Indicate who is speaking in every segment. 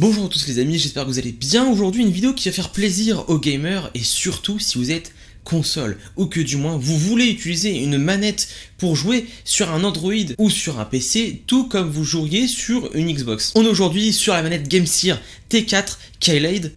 Speaker 1: Bonjour à tous les amis, j'espère que vous allez bien. Aujourd'hui une vidéo qui va faire plaisir aux gamers et surtout si vous êtes console ou que du moins vous voulez utiliser une manette pour jouer sur un Android ou sur un PC, tout comme vous joueriez sur une Xbox. On est aujourd'hui sur la manette Gamesir T4 k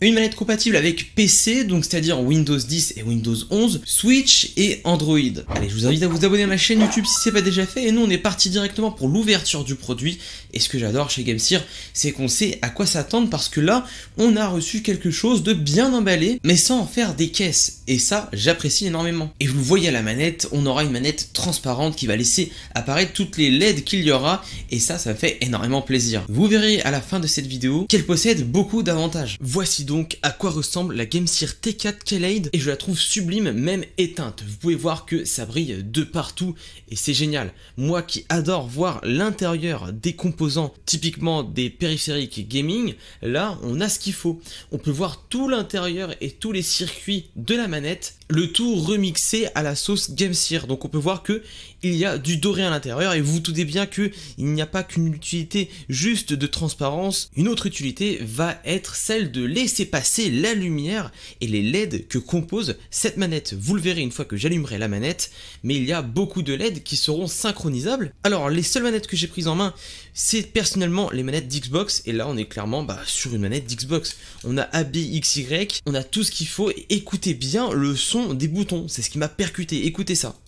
Speaker 1: une manette compatible avec PC, donc c'est-à-dire Windows 10 et Windows 11, Switch et Android. Allez, je vous invite à vous abonner à ma chaîne YouTube si c'est pas déjà fait, et nous on est parti directement pour l'ouverture du produit, et ce que j'adore chez Gamesir, c'est qu'on sait à quoi s'attendre, parce que là, on a reçu quelque chose de bien emballé, mais sans en faire des caisses, et ça, j'apprécie énormément. Et vous le voyez à la manette, on aura une manette transparente qui va laisser apparaître toutes les LED qu'il y aura et ça, ça fait énormément plaisir. Vous verrez à la fin de cette vidéo qu'elle possède beaucoup d'avantages. Voici donc à quoi ressemble la GameSir T4 Kaleid, et je la trouve sublime même éteinte. Vous pouvez voir que ça brille de partout et c'est génial. Moi qui adore voir l'intérieur des composants typiquement des périphériques gaming, là on a ce qu'il faut. On peut voir tout l'intérieur et tous les circuits de la manette le tout remixé à la sauce Gamesir. Donc on peut voir que il y a du doré à l'intérieur et vous vous doutez bien que il n'y a pas qu'une utilité juste de transparence. Une autre utilité va être celle de laisser passer la lumière et les LED que compose cette manette. Vous le verrez une fois que j'allumerai la manette, mais il y a beaucoup de LED qui seront synchronisables. Alors les seules manettes que j'ai prises en main c'est personnellement les manettes d'Xbox, et là on est clairement bah, sur une manette d'Xbox. On a Y on a tout ce qu'il faut, et écoutez bien le son des boutons, c'est ce qui m'a percuté, écoutez ça.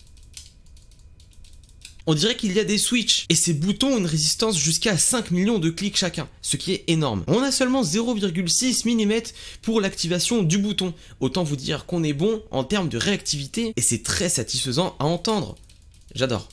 Speaker 1: On dirait qu'il y a des switches, et ces boutons ont une résistance jusqu'à 5 millions de clics chacun, ce qui est énorme. On a seulement 0,6 mm pour l'activation du bouton, autant vous dire qu'on est bon en termes de réactivité, et c'est très satisfaisant à entendre. J'adore.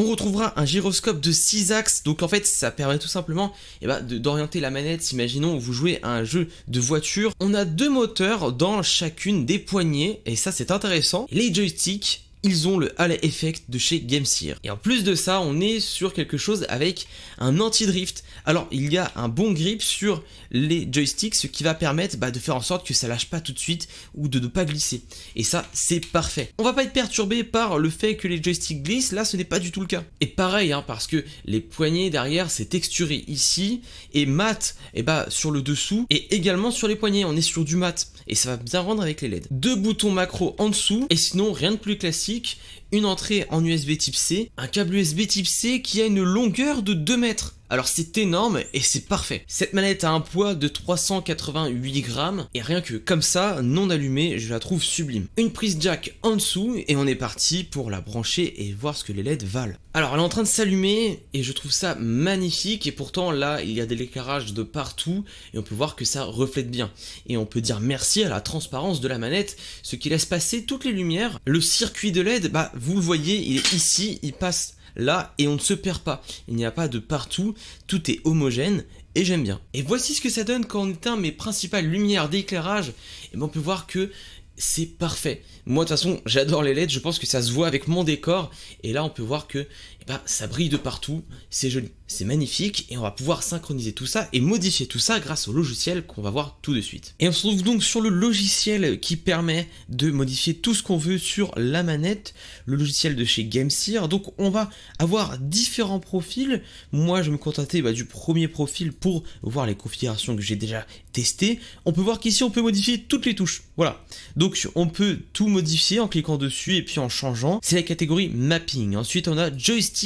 Speaker 1: On retrouvera un gyroscope de 6 axes, donc en fait ça permet tout simplement eh ben, d'orienter la manette, imaginons vous jouez à un jeu de voiture. On a deux moteurs dans chacune des poignées, et ça c'est intéressant. Les joysticks ils ont le Hall Effect de chez Gamesir Et en plus de ça, on est sur quelque chose avec un anti-drift. Alors, il y a un bon grip sur les joysticks, ce qui va permettre bah, de faire en sorte que ça lâche pas tout de suite ou de ne pas glisser. Et ça, c'est parfait. On va pas être perturbé par le fait que les joysticks glissent, là, ce n'est pas du tout le cas. Et pareil, hein, parce que les poignées derrière, c'est texturé ici, et mat et eh bah, sur le dessous, et également sur les poignées, on est sur du mat. Et ça va bien rendre avec les LED. Deux boutons macro en dessous, et sinon, rien de plus classique classique une entrée en USB type C, un câble USB type C qui a une longueur de 2 mètres. Alors c'est énorme et c'est parfait. Cette manette a un poids de 388 grammes et rien que comme ça, non allumée, je la trouve sublime. Une prise jack en dessous et on est parti pour la brancher et voir ce que les LED valent. Alors elle est en train de s'allumer et je trouve ça magnifique et pourtant là il y a des l'éclairage de partout et on peut voir que ça reflète bien. Et on peut dire merci à la transparence de la manette, ce qui laisse passer toutes les lumières. Le circuit de LED bah, vous le voyez, il est ici, il passe là et on ne se perd pas. Il n'y a pas de partout, tout est homogène et j'aime bien. Et voici ce que ça donne quand on éteint mes principales lumières d'éclairage. Et bien on peut voir que c'est parfait. Moi de toute façon j'adore les LED, je pense que ça se voit avec mon décor. Et là on peut voir que bah, ça brille de partout, c'est joli, c'est magnifique, et on va pouvoir synchroniser tout ça et modifier tout ça grâce au logiciel qu'on va voir tout de suite. Et on se trouve donc sur le logiciel qui permet de modifier tout ce qu'on veut sur la manette, le logiciel de chez GameSear. Donc on va avoir différents profils. Moi je vais me contenter bah, du premier profil pour voir les configurations que j'ai déjà testées. On peut voir qu'ici on peut modifier toutes les touches. Voilà. Donc on peut tout modifier en cliquant dessus et puis en changeant. C'est la catégorie mapping. Ensuite on a joystick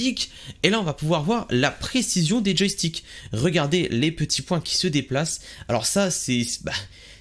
Speaker 1: et là, on va pouvoir voir la précision des joysticks. Regardez les petits points qui se déplacent. Alors ça, bah,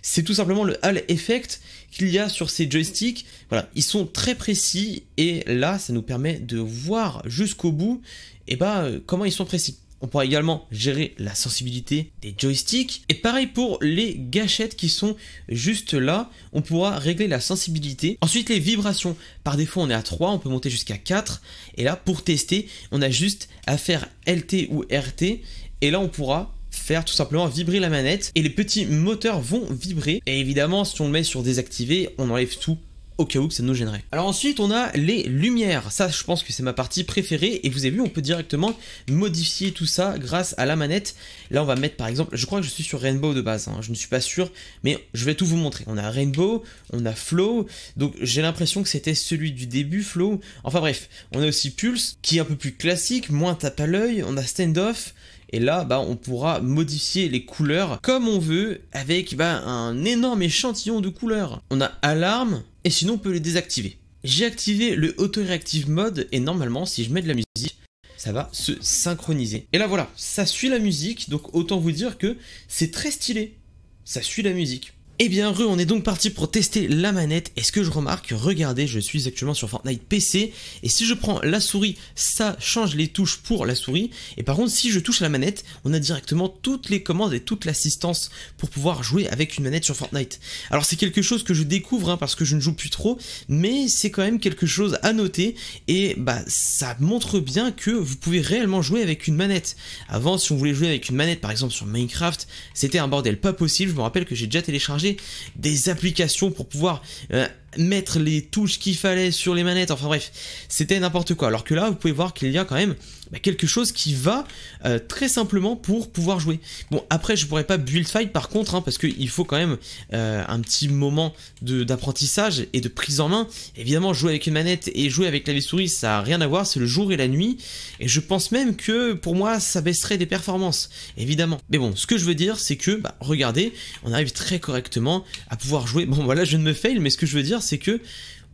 Speaker 1: c'est tout simplement le Hall Effect qu'il y a sur ces joysticks. Voilà, ils sont très précis et là, ça nous permet de voir jusqu'au bout eh ben, euh, comment ils sont précis. On pourra également gérer la sensibilité des joysticks. Et pareil pour les gâchettes qui sont juste là, on pourra régler la sensibilité. Ensuite les vibrations, par défaut on est à 3, on peut monter jusqu'à 4. Et là pour tester, on a juste à faire LT ou RT. Et là on pourra faire tout simplement vibrer la manette et les petits moteurs vont vibrer. Et évidemment si on le met sur désactiver, on enlève tout au cas où ça nous gênerait. Alors ensuite on a les lumières, ça je pense que c'est ma partie préférée et vous avez vu on peut directement modifier tout ça grâce à la manette. Là on va mettre par exemple, je crois que je suis sur Rainbow de base, hein. je ne suis pas sûr mais je vais tout vous montrer. On a Rainbow, on a Flow, donc j'ai l'impression que c'était celui du début Flow, enfin bref, on a aussi Pulse qui est un peu plus classique, moins tape à l'œil, on a Standoff, et là, bah, on pourra modifier les couleurs comme on veut avec bah, un énorme échantillon de couleurs. On a alarme et sinon on peut les désactiver. J'ai activé le auto-reactive mode et normalement si je mets de la musique, ça va se synchroniser. Et là voilà, ça suit la musique, donc autant vous dire que c'est très stylé. Ça suit la musique. Eh bien re, on est donc parti pour tester la manette et ce que je remarque, regardez, je suis actuellement sur Fortnite PC et si je prends la souris, ça change les touches pour la souris et par contre si je touche la manette, on a directement toutes les commandes et toute l'assistance pour pouvoir jouer avec une manette sur Fortnite. Alors c'est quelque chose que je découvre hein, parce que je ne joue plus trop, mais c'est quand même quelque chose à noter et bah ça montre bien que vous pouvez réellement jouer avec une manette. Avant si on voulait jouer avec une manette par exemple sur Minecraft, c'était un bordel pas possible, je me rappelle que j'ai déjà téléchargé des applications pour pouvoir euh, mettre les touches qu'il fallait sur les manettes, enfin bref, c'était n'importe quoi. Alors que là, vous pouvez voir qu'il y a quand même bah, quelque chose qui va euh, très simplement pour pouvoir jouer. Bon, après, je pourrais pas build fight par contre, hein, parce qu'il faut quand même euh, un petit moment d'apprentissage et de prise en main. Évidemment, jouer avec une manette et jouer avec la souris, ça a rien à voir, c'est le jour et la nuit. Et je pense même que pour moi, ça baisserait des performances, évidemment. Mais bon, ce que je veux dire, c'est que, bah, regardez, on arrive très correctement à pouvoir jouer. Bon, voilà, je ne me fail, mais ce que je veux dire, c'est que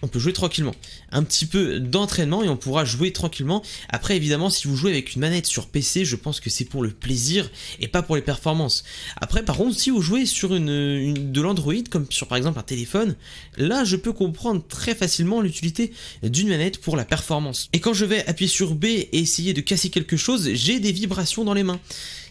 Speaker 1: on peut jouer tranquillement. Un petit peu d'entraînement et on pourra jouer tranquillement. Après, évidemment, si vous jouez avec une manette sur PC, je pense que c'est pour le plaisir et pas pour les performances. Après, par contre, si vous jouez sur une de l'Android, comme sur par exemple un téléphone, là, je peux comprendre très facilement l'utilité d'une manette pour la performance. Et quand je vais appuyer sur B et essayer de casser quelque chose, j'ai des vibrations dans les mains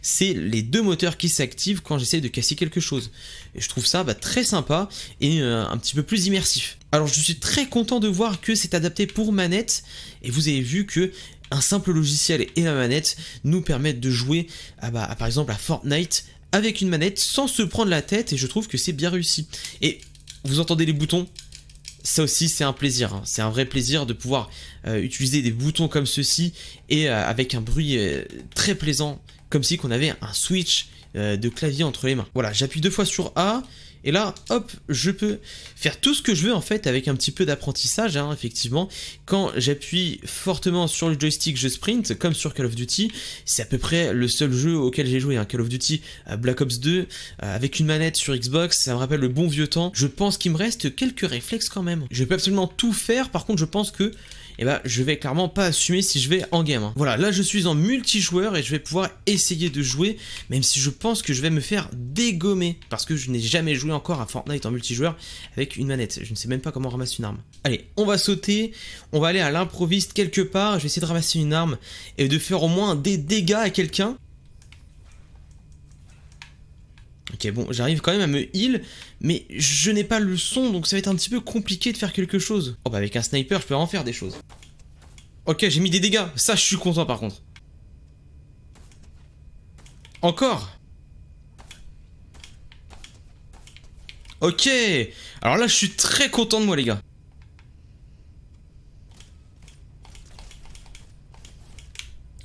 Speaker 1: c'est les deux moteurs qui s'activent quand j'essaie de casser quelque chose. Et je trouve ça bah, très sympa et euh, un petit peu plus immersif. Alors je suis très content de voir que c'est adapté pour manette et vous avez vu que un simple logiciel et la manette nous permettent de jouer ah bah, par exemple à Fortnite avec une manette sans se prendre la tête et je trouve que c'est bien réussi. Et vous entendez les boutons ça aussi c'est un plaisir, hein. c'est un vrai plaisir de pouvoir euh, utiliser des boutons comme ceci et euh, avec un bruit très plaisant comme si qu'on avait un switch euh, de clavier entre les mains. Voilà, j'appuie deux fois sur A, et là, hop, je peux faire tout ce que je veux en fait avec un petit peu d'apprentissage, hein, effectivement. Quand j'appuie fortement sur le joystick, je sprint, comme sur Call of Duty. C'est à peu près le seul jeu auquel j'ai joué, hein. Call of Duty euh, Black Ops 2, euh, avec une manette sur Xbox, ça me rappelle le bon vieux temps. Je pense qu'il me reste quelques réflexes quand même. Je peux absolument tout faire, par contre je pense que et eh ben bah, je vais clairement pas assumer si je vais en game. Hein. Voilà, là je suis en multijoueur et je vais pouvoir essayer de jouer, même si je pense que je vais me faire dégommer, parce que je n'ai jamais joué encore à Fortnite en multijoueur avec une manette. Je ne sais même pas comment ramasser une arme. Allez, on va sauter, on va aller à l'improviste quelque part, je vais essayer de ramasser une arme et de faire au moins des dégâts à quelqu'un. Ok, bon, j'arrive quand même à me heal, mais je n'ai pas le son, donc ça va être un petit peu compliqué de faire quelque chose. Oh bah avec un sniper, je peux en faire des choses. Ok, j'ai mis des dégâts. Ça, je suis content par contre. Encore Ok Alors là, je suis très content de moi, les gars.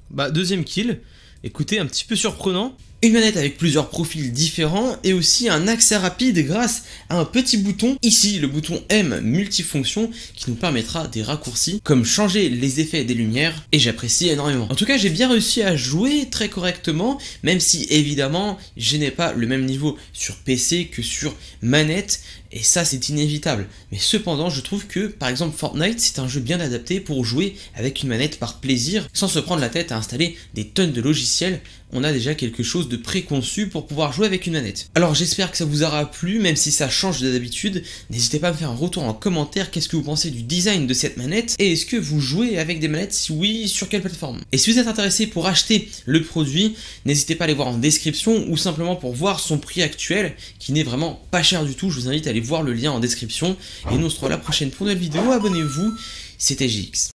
Speaker 1: Bah, deuxième kill. Écoutez, un petit peu surprenant une manette avec plusieurs profils différents et aussi un accès rapide grâce à un petit bouton, ici le bouton M multifonction, qui nous permettra des raccourcis comme changer les effets des lumières et j'apprécie énormément. En tout cas j'ai bien réussi à jouer très correctement, même si évidemment je n'ai pas le même niveau sur PC que sur manette, et ça, c'est inévitable. Mais cependant, je trouve que, par exemple, Fortnite, c'est un jeu bien adapté pour jouer avec une manette par plaisir, sans se prendre la tête à installer des tonnes de logiciels. On a déjà quelque chose de préconçu pour pouvoir jouer avec une manette. Alors j'espère que ça vous aura plu, même si ça change d'habitude. N'hésitez pas à me faire un retour en commentaire, qu'est-ce que vous pensez du design de cette manette, et est-ce que vous jouez avec des manettes, si oui, sur quelle plateforme. Et si vous êtes intéressé pour acheter le produit, n'hésitez pas à aller voir en description, ou simplement pour voir son prix actuel, qui n'est vraiment pas cher du tout, je vous invite à aller voir le lien en description. Et nous on se retrouve la prochaine pour une nouvelle vidéo. Abonnez-vous, c'était JX.